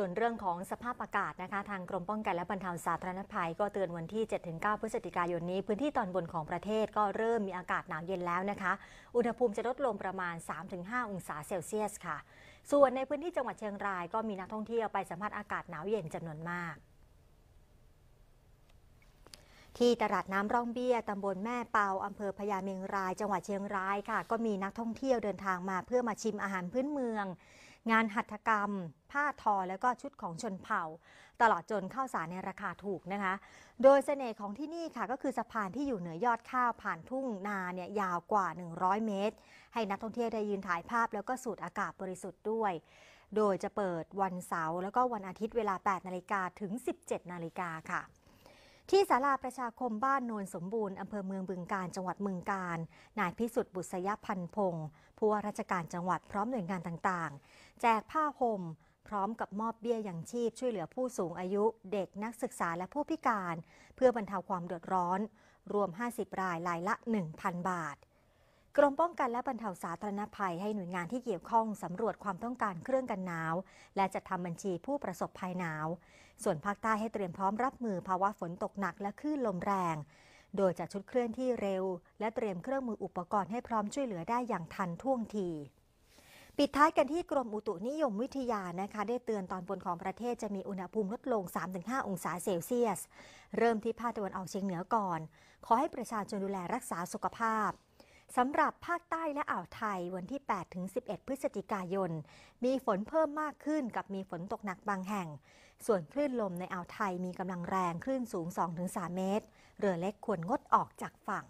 ส่วนเรื่องของสภาพอากาศนะคะ ทางกรมป้องกันและบรรเทาสาธารณภัยก็เตือนวันที่ 7-9 พฤศจิกายนนี้พื้นที่ตอนบนของประเทศก็เริ่มมีอากาศหนาวเย็นแล้วนะคะ อุณหภูมิจะลดลงประมาณ 3-5 องศาเซลเซียสค่ะ ส่วนในพื้นที่จังหวัดเชียงรายก็มีนักท่องเที่ยวไปสัมผัสอากาศหนาวเย็นจำนวนมาก ที่ตลาดน้ำร่องเบี้ยตำบลแม่เปาอำเภอพญาเมงราย จังหวัดเชียงรายค่ะก็มีนักท่องเที่ยวเดินทางมาเพื่อมาชิมอาหารพื้นเมืองงานหัตถกรรม ผ้าทอแล้วก็ชุดของชนเผ่า ตลอดจนข้าวสารในราคาถูกนะคะ โดยเสน่ห์ของที่นี่ค่ะก็คือสะพานที่อยู่เหนือยอดข้าวผ่านทุ่งนาเนี่ยยาวกว่า 100 เมตร ให้นักท่องเที่ยวได้ยืนถ่ายภาพ แล้วก็สูดอากาศบริสุทธิ์ด้วย โดยจะเปิดวันเสาร์แล้วก็วันอาทิตย์เวลา 8นาฬิกาถึง 17นาฬิกาค่ะที่ศาลาประชาคมบ้านโนนสมบูรณ์ อำเภอเมืองบึงการจังหวัดมึงการนายพิสุทธิ์บุษยพันพงศ์ผู้ว่าราชการจังหวัดพร้อมหน่วยงานต่างๆ แจกผ้าห่มพร้อมกับมอบเบี้ยยังชีพช่วยเหลือผู้สูงอายุเด็กนักศึกษาและผู้พิการ เพื่อบรรเทาความเดือดร้อน รวม 50 รายรายละ 1,000 บาทกรม ป้องกันและบรรเทาสาธารณภัยให้หน่วยงานที่เกี่ยวข้อง สำรวจความต้องการเครื่องกันหนาว และจัดทำบัญชีผู้ประสบภัยหนาว ส่วนภาคใต้ให้เตรียมพร้อมรับ มือภาวะฝนตกหนักและคลื่นลมแรง โดยจัดชุดเคลื่อนที่เร็วและเตรียมเครื่องมืออุปกรณ์ให้พร้อมช่วยเหลือได้อย่างทันท่วงที ปิดท้ายกันที่กรมอุตุนิยมวิทยานะคะได้เตือนตอนบนของประเทศจะมีอุณหภูมิลดลง 3-5 องศาเซลเซียส เริ่มที่ภาคตะวันออกเฉียงเหนือก่อน ขอให้ประชาชนดูแลรักษาสุขภาพสำหรับภาคใต้และอ่าวไทยวันที่ 8 ถึง 11 พฤศจิกายน มีฝนเพิ่มมากขึ้นกับมีฝนตกหนักบางแห่ง ส่วนคลื่นลมในอ่าวไทยมีกำลังแรงคลื่นสูง 2-3 เมตร เรือเล็กควรงดออกจากฝั่ง